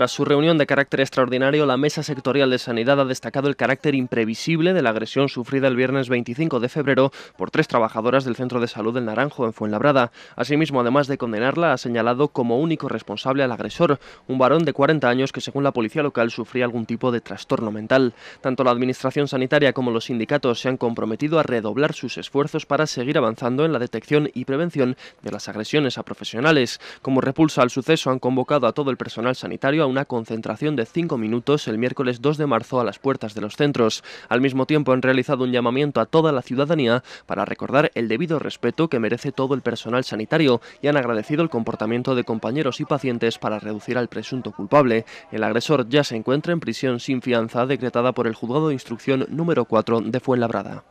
Tras su reunión de carácter extraordinario, la Mesa Sectorial de Sanidad ha destacado el carácter imprevisible de la agresión sufrida el viernes 25 de febrero por tres trabajadoras del Centro de Salud del Naranjo en Fuenlabrada. Asimismo, además de condenarla, ha señalado como único responsable al agresor, un varón de 40 años que, según la policía local, sufría algún tipo de trastorno mental. Tanto la Administración Sanitaria como los sindicatos se han comprometido a redoblar sus esfuerzos para seguir avanzando en la detección y prevención de las agresiones a profesionales. Como repulsa al suceso, han convocado a todo el personal sanitario a una concentración de cinco minutos el miércoles 2 de marzo a las puertas de los centros. Al mismo tiempo han realizado un llamamiento a toda la ciudadanía para recordar el debido respeto que merece todo el personal sanitario y han agradecido el comportamiento de compañeros y pacientes para reducir al presunto culpable. El agresor ya se encuentra en prisión sin fianza decretada por el juzgado de instrucción número 4 de Fuenlabrada.